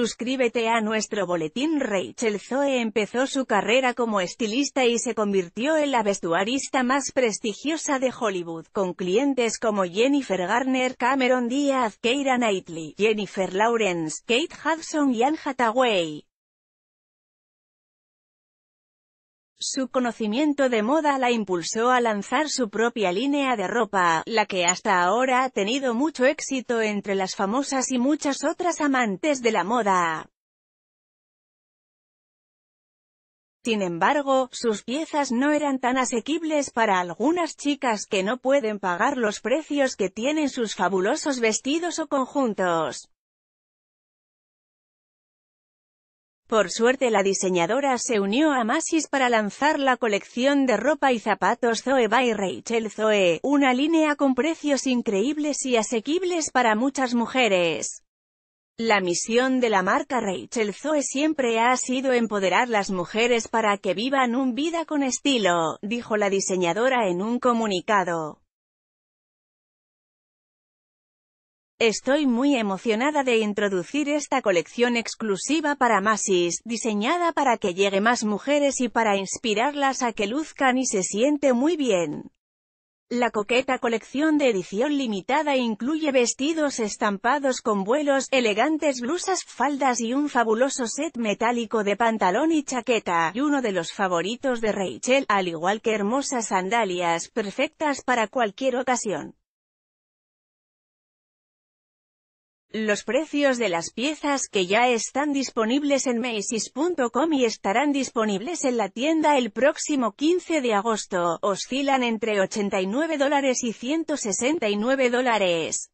Suscríbete a nuestro boletín Rachel Zoe empezó su carrera como estilista y se convirtió en la vestuarista más prestigiosa de Hollywood, con clientes como Jennifer Garner, Cameron Diaz, Keira Knightley, Jennifer Lawrence, Kate Hudson y Anne Hathaway. Su conocimiento de moda la impulsó a lanzar su propia línea de ropa, la que hasta ahora ha tenido mucho éxito entre las famosas y muchas otras amantes de la moda. Sin embargo, sus piezas no eran tan asequibles para algunas chicas que no pueden pagar los precios que tienen sus fabulosos vestidos o conjuntos. Por suerte la diseñadora se unió a Masis para lanzar la colección de ropa y zapatos Zoe by Rachel Zoe, una línea con precios increíbles y asequibles para muchas mujeres. La misión de la marca Rachel Zoe siempre ha sido empoderar las mujeres para que vivan un vida con estilo, dijo la diseñadora en un comunicado. Estoy muy emocionada de introducir esta colección exclusiva para Masis, diseñada para que llegue más mujeres y para inspirarlas a que luzcan y se siente muy bien. La coqueta colección de edición limitada incluye vestidos estampados con vuelos, elegantes blusas, faldas y un fabuloso set metálico de pantalón y chaqueta, y uno de los favoritos de Rachel, al igual que hermosas sandalias, perfectas para cualquier ocasión. Los precios de las piezas que ya están disponibles en Macy's.com y estarán disponibles en la tienda el próximo 15 de agosto, oscilan entre 89 dólares y 169 dólares.